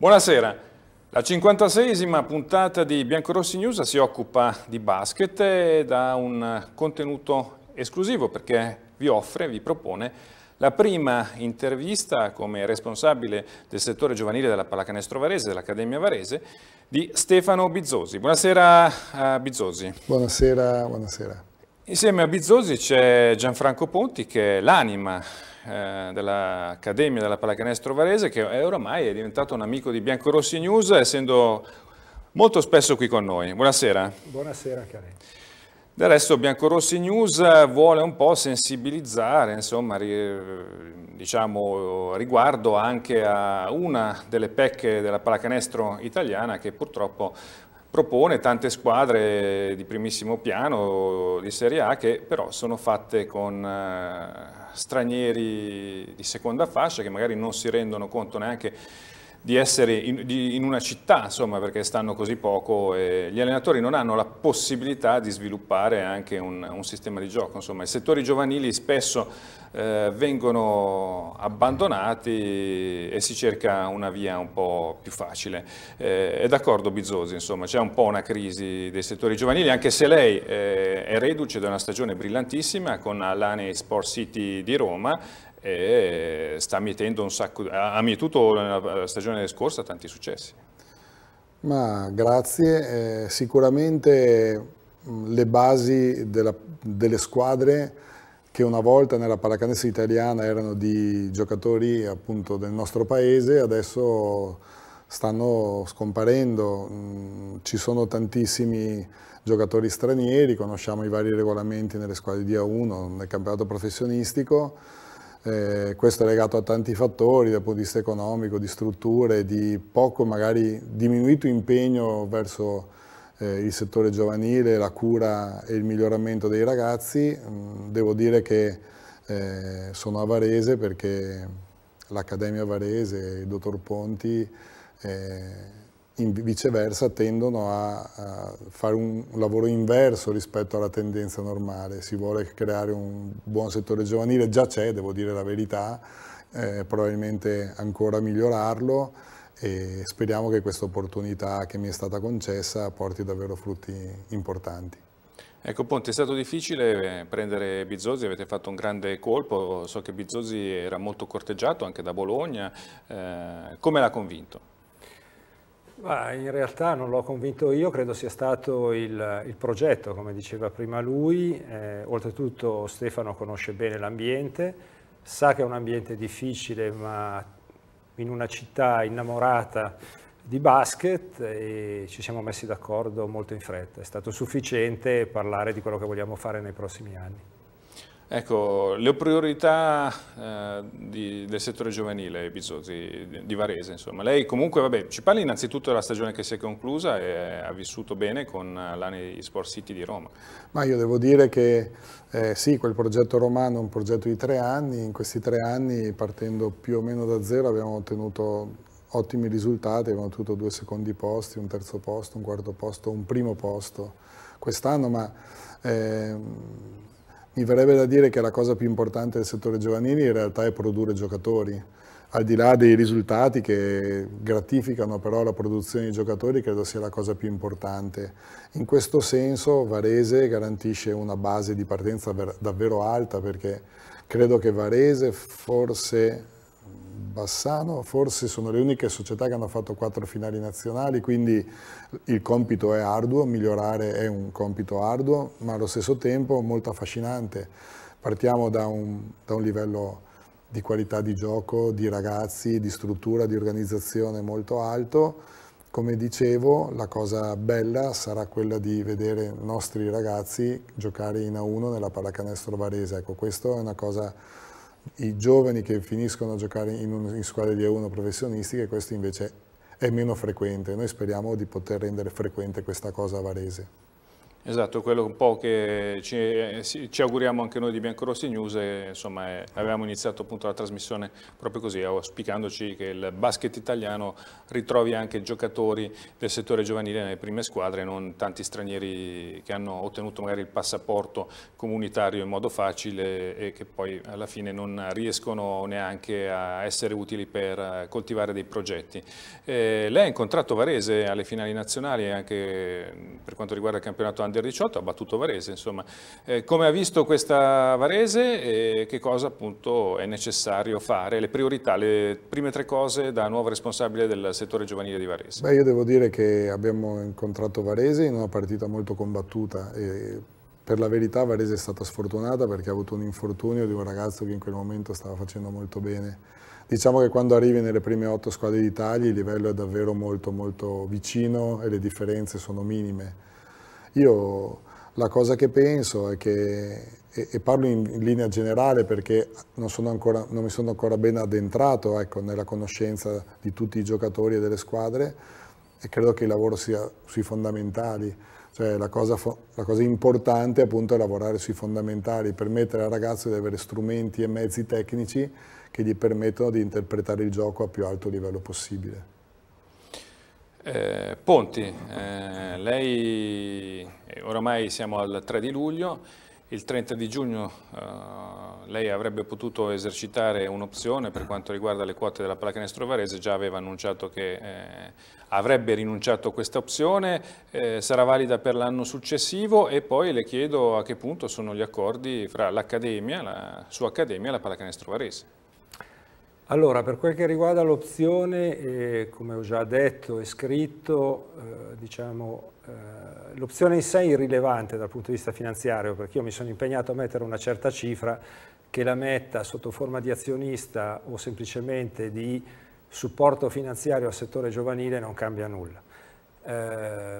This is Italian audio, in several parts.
Buonasera. La 56esima puntata di Biancorossi News si occupa di basket ed ha un contenuto esclusivo perché vi offre, vi propone la prima intervista come responsabile del settore giovanile della pallacanestro Varese, dell'Accademia Varese, di Stefano Bizzosi. Buonasera a eh, Bizzosi. Buonasera, buonasera. Insieme a Bizzosi c'è Gianfranco Ponti che è l'anima eh, dell'Accademia della Pallacanestro Varese che è oramai è diventato un amico di Biancorossi News essendo molto spesso qui con noi. Buonasera. Buonasera anche a lei. Del resto Biancorossi News vuole un po' sensibilizzare insomma, diciamo, riguardo anche a una delle pecche della pallacanestro italiana che purtroppo propone tante squadre di primissimo piano di Serie A che però sono fatte con eh, stranieri di seconda fascia che magari non si rendono conto neanche di essere in, di, in, una città, insomma, perché stanno così poco e gli allenatori non hanno la possibilità di sviluppare anche un, un sistema di gioco. Insomma, i settori giovanili spesso eh, vengono abbandonati e si cerca una via un po' più facile. Eh, è d'accordo Bizzosi, insomma, c'è un po' una crisi dei settori giovanili, anche se lei eh, è reduce da una stagione brillantissima con l'Ane Sport City di Roma e sta mietendo un sacco, ha mietuto nella stagione scorsa tanti successi. Ma grazie, eh, sicuramente mm, le basi della, delle squadre che una volta nella pallacanestro italiana erano di giocatori appunto del nostro paese, adesso stanno scomparendo, mm, ci sono tantissimi giocatori stranieri, conosciamo i vari regolamenti nelle squadre di A1, nel campionato professionistico, eh, questo è legato a tanti fattori dal punto di vista economico, di strutture, di poco magari diminuito impegno verso eh, il settore giovanile, la cura e il miglioramento dei ragazzi. Mm, devo dire che eh, sono a Varese perché l'Accademia Varese e il Dottor Ponti eh, viceversa tendono a, a, fare un lavoro inverso rispetto alla tendenza normale, si vuole creare un buon settore giovanile, già c'è, devo dire la verità, eh, probabilmente ancora migliorarlo e speriamo che questa opportunità che mi è stata concessa porti davvero frutti importanti. Ecco Ponte, è stato difficile prendere Bizzosi, avete fatto un grande colpo, so che Bizzosi era molto corteggiato anche da Bologna, eh, come l'ha convinto? Ma in realtà non l'ho convinto io, credo sia stato il, il progetto, come diceva prima lui, eh, oltretutto Stefano conosce bene l'ambiente, sa che è un ambiente difficile ma in una città innamorata di basket e ci siamo messi d'accordo molto in fretta. È stato sufficiente parlare di quello che vogliamo fare nei prossimi anni. Ecco, le priorità eh, di, del settore giovanile, Bizzotti, di Varese, insomma. Lei comunque, vabbè, ci parli innanzitutto della stagione che si è conclusa e ha vissuto bene con l'anno di Sport City di Roma. Ma io devo dire che eh, sì, quel progetto romano è un progetto di tre anni, in questi tre anni partendo più o meno da zero abbiamo ottenuto ottimi risultati, abbiamo ottenuto due secondi posti, un terzo posto, un quarto posto, un primo posto quest'anno, ma... Eh, mi verrebbe da dire che la cosa più importante del settore giovanile in realtà è produrre giocatori. Al di là dei risultati che gratificano però la produzione di giocatori, credo sia la cosa più importante. In questo senso Varese garantisce una base di partenza davvero alta perché credo che Varese, forse Bassano, forse sono le uniche società che hanno fatto quattro finali nazionali, quindi il compito è arduo, migliorare è un compito arduo, ma allo stesso tempo molto affascinante. Partiamo da un, da un livello di qualità di gioco, di ragazzi, di struttura, di organizzazione molto alto. Come dicevo, la cosa bella sarà quella di vedere i nostri ragazzi giocare in A1 nella pallacanestro varese. Ecco, questa è una cosa i giovani che finiscono a giocare in, un, in squadre di A1 professionistiche, questo invece è meno frequente. Noi speriamo di poter rendere frequente questa cosa a Varese. Esatto, quello un po' che ci, eh, ci auguriamo anche noi di Biancorossi News, e, insomma è, eh, avevamo iniziato appunto la trasmissione proprio così, eh, auspicandoci che il basket italiano ritrovi anche giocatori del settore giovanile nelle prime squadre, non tanti stranieri che hanno ottenuto magari il passaporto comunitario in modo facile e che poi alla fine non riescono neanche a essere utili per coltivare dei progetti. Eh, lei ha incontrato Varese alle finali nazionali anche mm, per quanto riguarda il campionato under 18, ha battuto Varese, insomma. Eh, come ha visto questa Varese e eh, che cosa appunto è necessario fare, le priorità, le prime tre cose da nuovo responsabile del settore giovanile di Varese? Beh, io devo dire che abbiamo incontrato Varese in una partita molto combattuta e per la verità Varese è stata sfortunata perché ha avuto un infortunio di un ragazzo che in quel momento stava facendo molto bene. Diciamo che quando arrivi nelle prime otto squadre d'Italia il livello è davvero molto molto vicino e le differenze sono minime. Io la cosa che penso è che, e, e parlo in linea generale perché non, ancora, non mi sono ancora ben addentrato ecco, nella conoscenza di tutti i giocatori e delle squadre, e credo che il lavoro sia sui fondamentali. Cioè, la, cosa la cosa, importante appunto è lavorare sui fondamentali, permettere al ragazzo di avere strumenti e mezzi tecnici che gli permettono di interpretare il gioco a più alto livello possibile. Eh, Ponti, eh, lei eh, oramai siamo al 3 di luglio, il 30 di giugno eh, lei avrebbe potuto esercitare un'opzione per quanto riguarda le quote della Palacanestro Varese, già aveva annunciato che eh, avrebbe rinunciato a questa opzione, eh, sarà valida per l'anno successivo e poi le chiedo a che punto sono gli accordi fra l'Accademia, la sua Accademia e la Palacanestro Varese. Allora, per quel che riguarda l'opzione, eh, come ho già detto e scritto, eh, diciamo, eh, l'opzione in sé è irrilevante dal punto di vista finanziario, perché io mi sono impegnato a mettere una certa cifra che la metta sotto forma di azionista o semplicemente di supporto finanziario al settore giovanile non cambia nulla. Eh,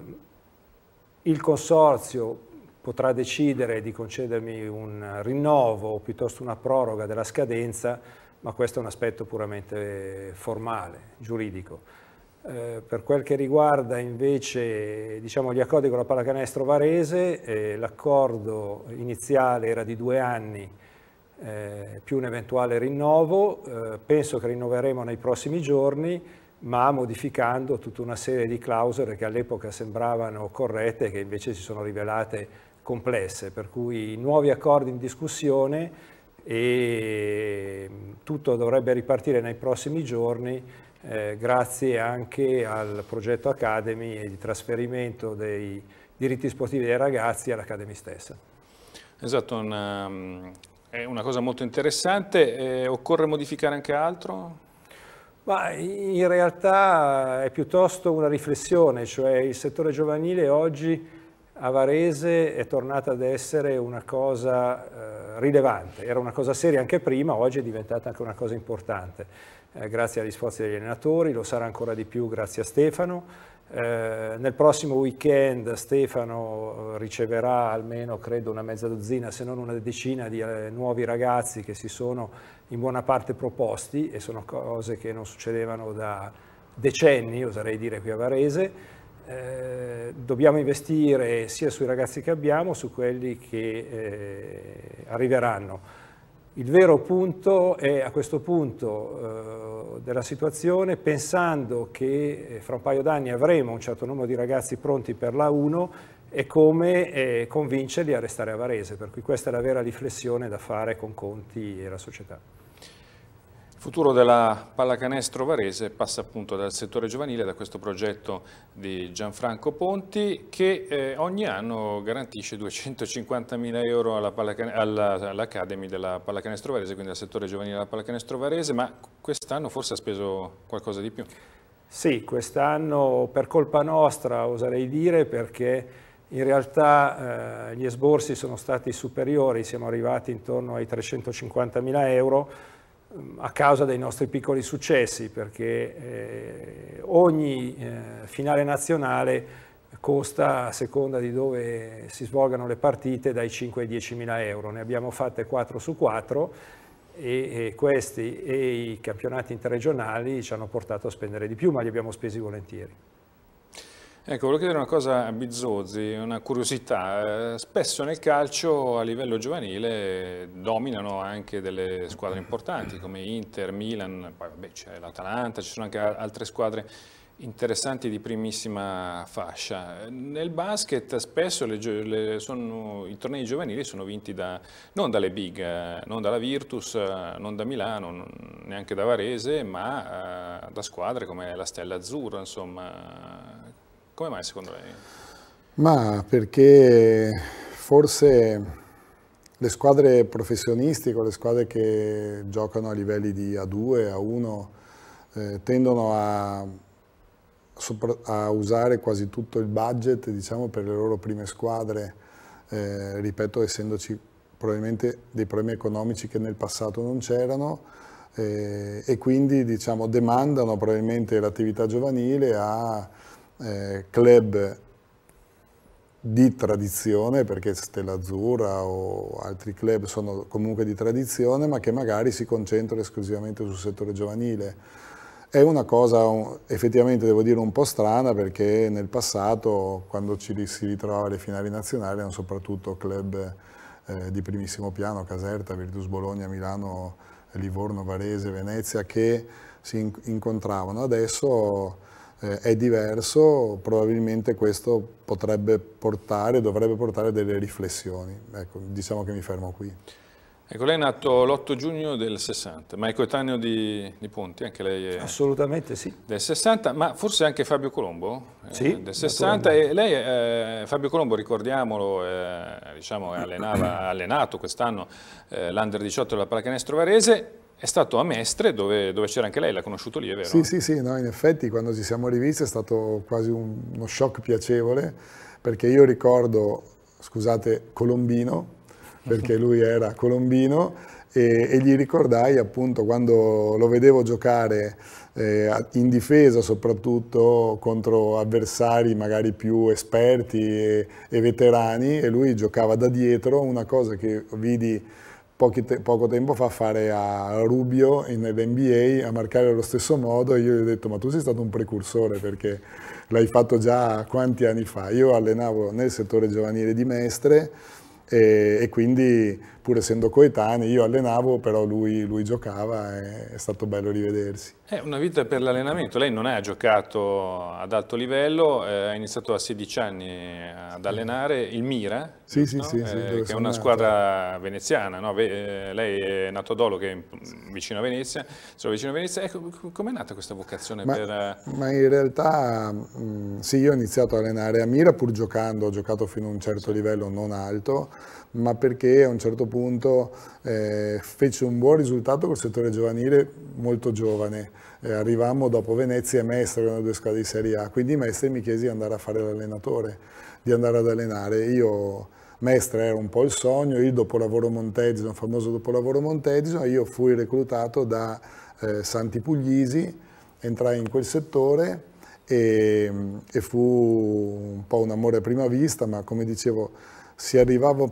il consorzio potrà decidere di concedermi un rinnovo o piuttosto una proroga della scadenza, ma questo è un aspetto puramente formale, giuridico. Eh, per quel che riguarda invece diciamo, gli accordi con la pallacanestro varese, eh, l'accordo iniziale era di due anni eh, più un eventuale rinnovo, eh, penso che rinnoveremo nei prossimi giorni, ma modificando tutta una serie di clausole che all'epoca sembravano corrette e che invece si sono rivelate complesse, per cui i nuovi accordi in discussione e tutto dovrebbe ripartire nei prossimi giorni eh, grazie anche al progetto Academy e di trasferimento dei diritti sportivi dei ragazzi all'Academy stessa. Esatto, una, ehm, è una cosa molto interessante. Eh, occorre modificare anche altro? Ma in realtà è piuttosto una riflessione, cioè il settore giovanile oggi a Varese è tornato ad essere una cosa eh, rilevante, era una cosa seria anche prima, oggi è diventata anche una cosa importante, eh, grazie agli sforzi degli allenatori, lo sarà ancora di più grazie a Stefano. Eh, nel prossimo weekend Stefano eh, riceverà almeno credo una mezza dozzina, se non una decina di eh, nuovi ragazzi che si sono in buona parte proposti e sono cose che non succedevano da decenni, oserei dire qui a Varese eh, dobbiamo investire sia sui ragazzi che abbiamo, su quelli che eh, arriveranno. Il vero punto è a questo punto eh, della situazione, pensando che eh, fra un paio d'anni avremo un certo numero di ragazzi pronti per la 1, e come eh, convincerli a restare a Varese, per cui questa è la vera riflessione da fare con Conti e la società. Il futuro della pallacanestro varese passa appunto dal settore giovanile, da questo progetto di Gianfranco Ponti che eh, ogni anno garantisce 250.000 euro all'Academy all della pallacanestro varese, quindi al settore giovanile della pallacanestro varese, ma quest'anno forse ha speso qualcosa di più. Sì, quest'anno per colpa nostra oserei dire perché in realtà eh, gli esborsi sono stati superiori, siamo arrivati intorno ai 350.000 euro, Ehm, a causa dei nostri piccoli successi, perché eh, ogni eh, finale nazionale costa, a seconda di dove si svolgano le partite, dai 5 ai 10 mila euro. Ne abbiamo fatte 4 su 4 e, e questi e i campionati interregionali ci hanno portato a spendere di più, ma li abbiamo spesi volentieri. Ecco, volevo chiedere una cosa a Bizzozzi, una curiosità. Eh, spesso nel calcio a livello giovanile dominano anche delle squadre importanti come Inter, Milan, poi vabbè c'è l'Atalanta, ci sono anche altre squadre interessanti di primissima fascia. Nel basket spesso le, le, sono, i tornei giovanili sono vinti da, non dalle big, eh, non dalla Virtus, eh, non da Milano, non, neanche da Varese, ma uh, da squadre come la Stella Azzurra, insomma come mai secondo lei? Ma perché forse le squadre professionistiche o le squadre che giocano a livelli di A2, A1 eh, tendono a, a, usare quasi tutto il budget diciamo, per le loro prime squadre, eh, ripeto essendoci probabilmente dei problemi economici che nel passato non c'erano eh, e quindi diciamo, demandano probabilmente l'attività giovanile a eh, club di tradizione, perché Stella Azzurra o altri club sono comunque di tradizione, ma che magari si concentrano esclusivamente sul settore giovanile. È una cosa effettivamente, devo dire, un po' strana perché nel passato, quando ci si ritrovava alle finali nazionali, erano soprattutto club eh, di primissimo piano, Caserta, Virtus Bologna, Milano, Livorno, Varese, Venezia, che si incontravano. Adesso eh, è diverso, probabilmente questo potrebbe portare, dovrebbe portare delle riflessioni. Ecco, diciamo che mi fermo qui. Ecco, lei è nato l'8 giugno del 60, ma è coetaneo di, di Ponti, anche lei è... Assolutamente sì. Del 60, ma forse anche Fabio Colombo? Eh, sì, eh, Del 60, e lei, eh, Fabio Colombo, ricordiamolo, eh, diciamo, allenava, ha allenato quest'anno eh, l'Under 18 della Pallacanestro Varese, è stato a Mestre, dove, dove c'era anche lei, l'ha conosciuto lì, è vero? Sì, sì, sì, no, in effetti quando ci siamo rivisti è stato quasi un, uno shock piacevole, perché io ricordo, scusate, Colombino, perché lui era colombino, e, e gli ricordai appunto quando lo vedevo giocare eh, in difesa soprattutto contro avversari magari più esperti e, e veterani, e lui giocava da dietro, una cosa che vidi te poco tempo fa fare a Rubio nell'NBA a marcare allo stesso modo e io gli ho detto ma tu sei stato un precursore perché l'hai fatto già quanti anni fa. Io allenavo nel settore giovanile di Mestre e, e quindi pur essendo coetanei, io allenavo, però lui, lui giocava e è stato bello rivedersi. È una vita per l'allenamento, lei non ha giocato ad alto livello, eh, ha iniziato a 16 anni ad allenare il Mira, sì, no? sì, sì, eh, che è una nato. squadra veneziana, no? Ve eh, lei è nato a Dolo, che è vicino a Venezia, sono vicino a Venezia, ecco, com'è nata questa vocazione? Ma, per... Eh, ma in realtà mh, mm, sì, io ho iniziato a allenare a Mira pur giocando, ho giocato fino a un certo livello non alto, ma perché a un certo punto eh, fece un buon risultato col settore giovanile molto giovane. Eh, arrivammo dopo Venezia e Mestre, erano due squadre di Serie A, quindi Mestre mi chiesi di andare a fare l'allenatore, di andare ad allenare. Io Mestre era un po' il sogno, il dopolavoro Montedison, famoso dopolavoro Montedison, io fui reclutato da eh, Santi Puglisi, entrai in quel settore e, e, fu un po' un amore a prima vista, ma come dicevo si arrivava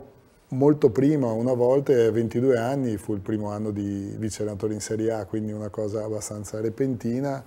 molto prima, una volta, 22 anni, fu il primo anno di vice allenatore in Serie A, quindi una cosa abbastanza repentina.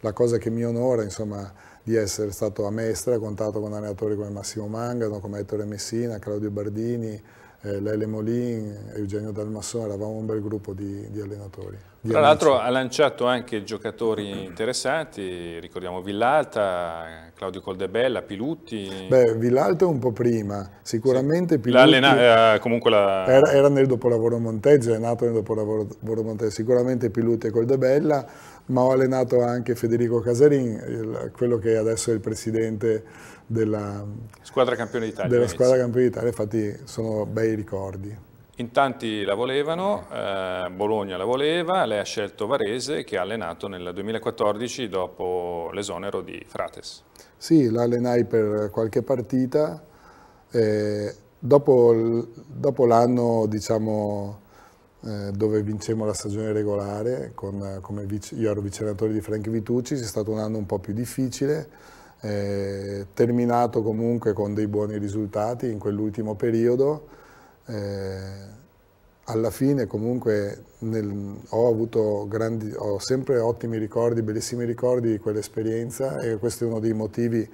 La cosa che mi onora, insomma, di essere stato a Mestre, a contatto con allenatori come Massimo Mangano, come Ettore Messina, Claudio Bardini, eh, Lele Molin, Eugenio Dalmassone, eravamo un bel gruppo di, di allenatori. Di Tra l'altro ha lanciato anche giocatori interessanti, ricordiamo Villalta, Claudio Coldebella, Pilutti. Beh, Villalta un po' prima, sicuramente sì. Pilutti era, eh, la... era, era, nel dopolavoro Montezzo, è nato nel dopolavoro Montezzo, sicuramente Pilutti e Coldebella ma ho allenato anche Federico Casarin, il, quello che adesso è il presidente della squadra campione d'Italia. Della squadra campione d'Italia, infatti sono bei ricordi. In tanti la volevano, eh, Bologna la voleva, lei ha scelto Varese che ha allenato nel 2014 dopo l'esonero di Frates. Sì, la allenai per qualche partita. Eh, dopo, dopo l'anno, diciamo, eh, dove vincemmo la stagione regolare, con, eh, vice, io ero vice allenatore di Frank Vitucci, è stato un anno un po' più difficile, eh, terminato comunque con dei buoni risultati in quell'ultimo periodo. Eh, alla fine comunque nel, ho avuto grandi, ho sempre ottimi ricordi, bellissimi ricordi di quell'esperienza e questo è uno dei motivi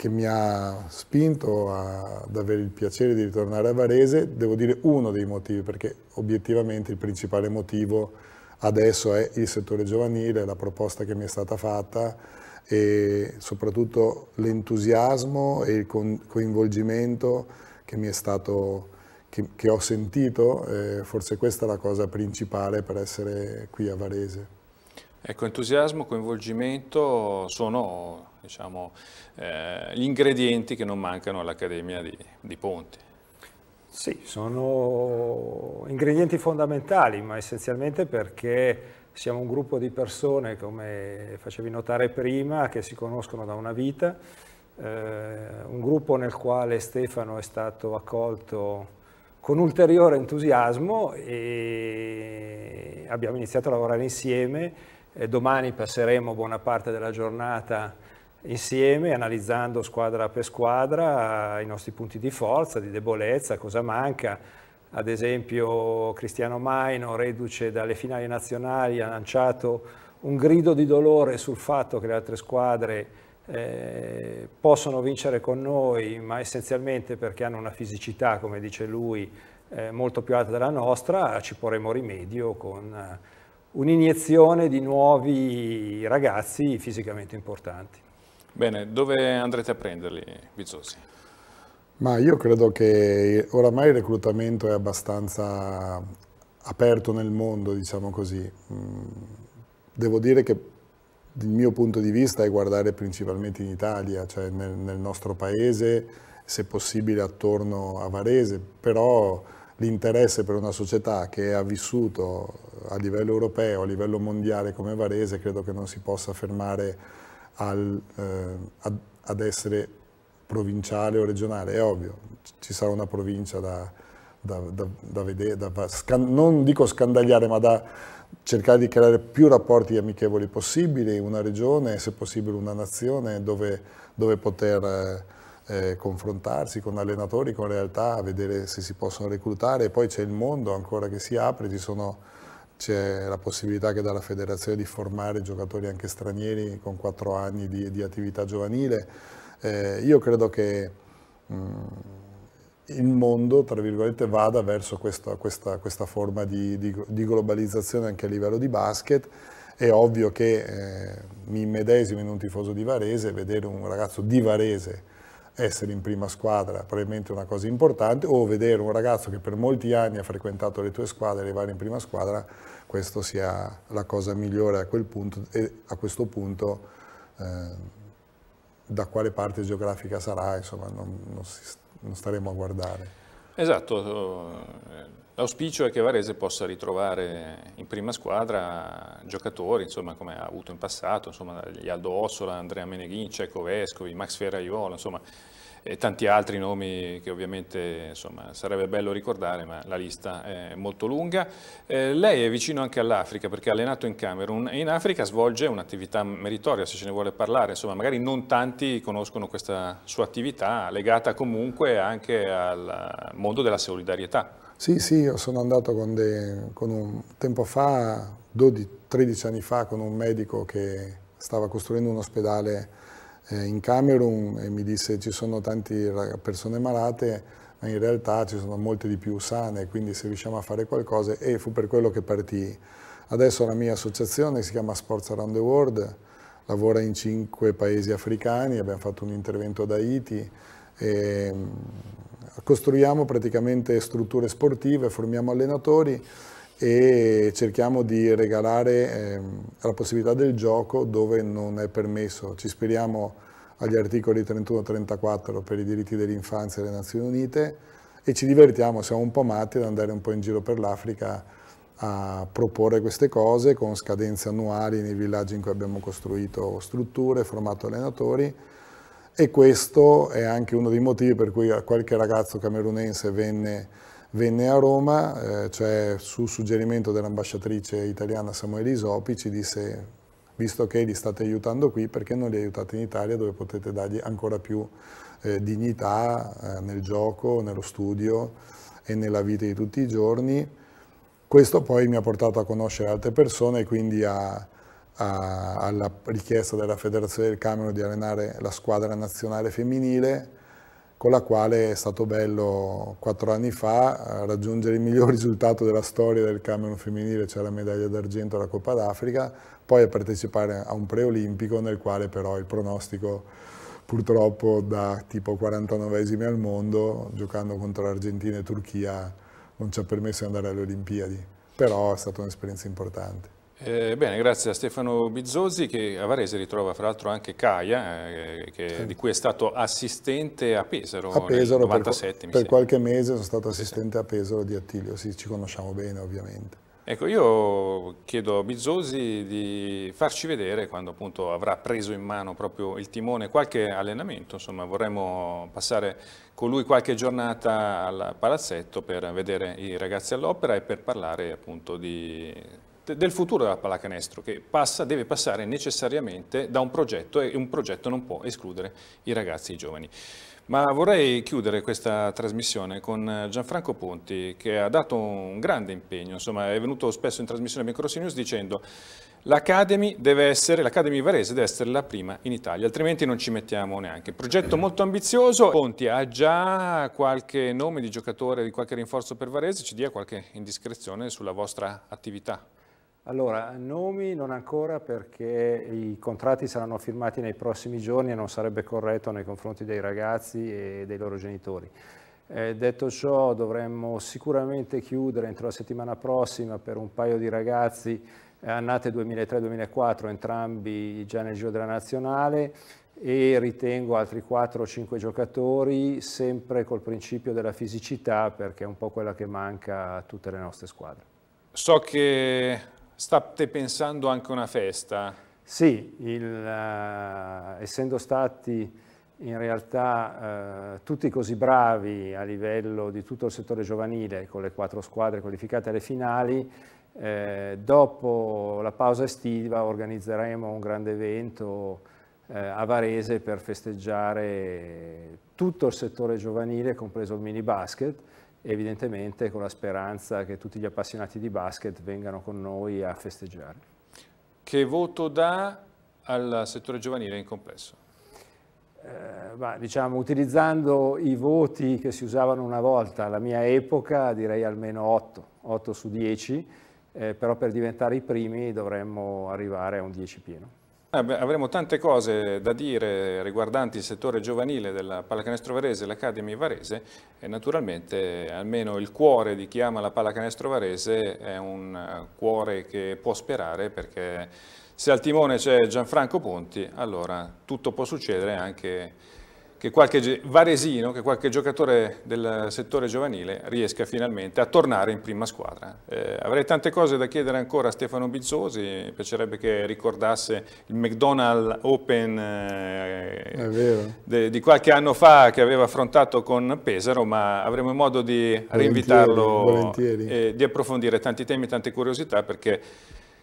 che mi ha spinto a, ad avere il piacere di ritornare a Varese, devo dire uno dei motivi, perché obiettivamente il principale motivo adesso è il settore giovanile, la proposta che mi è stata fatta e soprattutto l'entusiasmo e il coinvolgimento che mi è stato che, che ho sentito, eh, forse questa è la cosa principale per essere qui a Varese. Ecco, entusiasmo, coinvolgimento sono diciamo, eh, gli ingredienti che non mancano all'Accademia di, di Ponti. Sì, sono ingredienti fondamentali, ma essenzialmente perché siamo un gruppo di persone, come facevi notare prima, che si conoscono da una vita, eh, un gruppo nel quale Stefano è stato accolto con ulteriore entusiasmo e abbiamo iniziato a lavorare insieme. E eh, domani passeremo buona parte della giornata insieme, analizzando squadra per squadra eh, i nostri punti di forza, di debolezza, cosa manca. Ad esempio Cristiano Maino, reduce dalle finali nazionali, ha lanciato un grido di dolore sul fatto che le altre squadre eh, possono vincere con noi, ma essenzialmente perché hanno una fisicità, come dice lui, eh, molto più alta della nostra, ci porremo rimedio con eh, un'iniezione di nuovi ragazzi fisicamente importanti. Bene, dove andrete a prenderli, Bizzosi? Ma io credo che oramai il reclutamento è abbastanza aperto nel mondo, diciamo così. Mm, devo dire che il mio punto di vista è guardare principalmente in Italia, cioè nel, nel nostro paese, se possibile attorno a Varese, però l'interesse per una società che ha vissuto a livello europeo, a livello mondiale come Varese, credo che non si possa fermare al, eh, ad, ad, essere provinciale o regionale, è ovvio, ci sarà una provincia da, da, da, da vedere, non dico scandagliare, ma da cercare di creare più rapporti amichevoli possibili, una regione, se possibile una nazione, dove, dove poter eh, eh confrontarsi con allenatori, con realtà, vedere se si possono reclutare. E poi c'è il mondo ancora che si apre, ci sono c'è la possibilità che dalla federazione di formare giocatori anche stranieri con quattro anni di, di attività giovanile. Eh, io credo che mh, mm, il mondo, tra virgolette, vada verso questa, questa, questa forma di, di, di, globalizzazione anche a livello di basket. È ovvio che eh, mi immedesimo in un tifoso di Varese, vedere un ragazzo di Varese essere in prima squadra probabilmente è una cosa importante, o vedere un ragazzo che per molti anni ha frequentato le tue squadre arrivare in prima squadra, questo sia la cosa migliore a quel punto e a questo punto eh, da quale parte geografica sarà, insomma, non, non, si, non staremo a guardare. Esatto, eh, l'auspicio è che Varese possa ritrovare in prima squadra giocatori, insomma, come ha avuto in passato, insomma, gli Aldo Ossola, Andrea Meneghin, Cecco Vescovi, Max Ferraiolo, insomma, e tanti altri nomi che ovviamente insomma, sarebbe bello ricordare, ma la lista è molto lunga. Eh, lei è vicino anche all'Africa perché ha allenato in Camerun e in Africa svolge un'attività meritoria, se ce ne vuole parlare, insomma magari non tanti conoscono questa sua attività legata comunque anche al mondo della solidarietà. Sì, sì, io sono andato con, de, con un tempo fa, 12, 13 anni fa, con un medico che stava costruendo un ospedale eh, in Camerun e mi disse ci sono tante persone malate, ma in realtà ci sono molte di più sane, quindi se riusciamo a fare qualcosa e fu per quello che partì. Adesso la mia associazione si chiama Sports Around the World, lavora in cinque paesi africani, abbiamo fatto un intervento ad Haiti e mm, costruiamo praticamente strutture sportive, formiamo allenatori e cerchiamo di regalare eh, la possibilità del gioco dove non è permesso. Ci ispiriamo agli articoli 31 e 34 per i diritti dell'infanzia delle Nazioni Unite e ci divertiamo, siamo un po' matti ad andare un po' in giro per l'Africa a proporre queste cose con scadenze annuali nei villaggi in cui abbiamo costruito strutture, formato allenatori e questo è anche uno dei motivi per cui qualche ragazzo camerunense venne venne a Roma, eh, cioè su suggerimento dell'ambasciatrice italiana Samuele Isopi ci disse visto che li state aiutando qui perché non li aiutate in Italia dove potete dargli ancora più eh, dignità eh, nel gioco, nello studio e nella vita di tutti i giorni. Questo poi mi ha portato a conoscere altre persone e quindi a, a, alla richiesta della Federazione del Camero di allenare la squadra nazionale femminile con la quale è stato bello quattro anni fa eh, raggiungere il miglior risultato della storia del camion femminile, cioè la medaglia d'argento alla Coppa d'Africa, poi a partecipare a un preolimpico nel quale però il pronostico purtroppo da tipo 49esimi al mondo, giocando contro l'Argentina e Turchia, non ci ha permesso di andare alle Olimpiadi, però è stata un'esperienza importante. Eh, bene, grazie a Stefano Bizzosi che a Varese ritrova fra l'altro anche Caia, eh, che, sì. di cui è stato assistente a Pesaro. A Pesaro 97, per, per qualche mese sono stato assistente a Pesaro di Attilio, sì, ci conosciamo bene ovviamente. Ecco, io chiedo a Bizzosi di farci vedere quando appunto avrà preso in mano proprio il timone qualche allenamento, insomma vorremmo passare con lui qualche giornata al palazzetto per vedere i ragazzi all'opera e per parlare appunto di del futuro della pallacanestro che passa, deve passare necessariamente da un progetto e un progetto non può escludere i ragazzi e i giovani. Ma vorrei chiudere questa trasmissione con eh, Gianfranco Ponti che ha dato un grande impegno, insomma è venuto spesso in trasmissione a Microssi News dicendo l'Academy Varese deve essere la prima in Italia, altrimenti non ci mettiamo neanche. Progetto molto ambizioso, Ponti ha già qualche nome di giocatore, di qualche rinforzo per Varese, ci dia qualche indiscrezione sulla vostra attività. Allora, nomi non ancora perché i contratti saranno firmati nei prossimi giorni e non sarebbe corretto nei confronti dei ragazzi e dei loro genitori. Eh, detto ciò, dovremmo sicuramente chiudere entro la settimana prossima per un paio di ragazzi eh, annate 2003-2004, entrambi già nel giro della nazionale e ritengo altri 4 o 5 giocatori sempre col principio della fisicità perché è un po' quella che manca a tutte le nostre squadre. So che state pensando anche a una festa? Sì, il, uh, essendo stati in realtà eh, tutti così bravi a livello di tutto il settore giovanile, con le quattro squadre qualificate alle finali, eh, dopo la pausa estiva organizzeremo un grande evento eh, a Varese per festeggiare tutto il settore giovanile, compreso il mini basket, evidentemente con la speranza che tutti gli appassionati di basket vengano con noi a festeggiare. Che voto dà al settore giovanile in complesso? Eh, bah, diciamo, utilizzando i voti che si usavano una volta, alla mia epoca direi almeno 8, 8 su 10, eh, però per diventare i primi dovremmo arrivare a un 10 pieno. Ah, avremo tante cose da dire riguardanti il settore giovanile della pallacanestro varese, e l'Academy Varese e naturalmente almeno il cuore di chi ama la pallacanestro varese è un eh, cuore che può sperare perché se al timone c'è Gianfranco Ponti allora tutto può succedere anche che qualche varesino, che qualche giocatore del settore giovanile riesca finalmente a tornare in prima squadra. Eh, avrei tante cose da chiedere ancora a Stefano Bizzosi, mi piacerebbe che ricordasse il McDonald's Open eh, de, di qualche anno fa che aveva affrontato con Pesaro, ma avremo modo di rinvitarlo volentieri. e di approfondire tanti temi, tante curiosità perché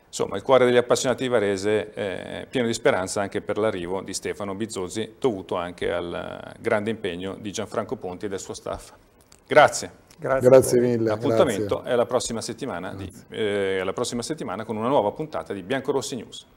Insomma, il cuore degli appassionati di varese è pieno di speranza anche per l'arrivo di Stefano Bizzosi, dovuto anche al grande impegno di Gianfranco Ponti e del suo staff. Grazie. Grazie, grazie mille. L'appuntamento è alla prossima, di, eh, alla prossima settimana con una nuova puntata di Biancorossi News.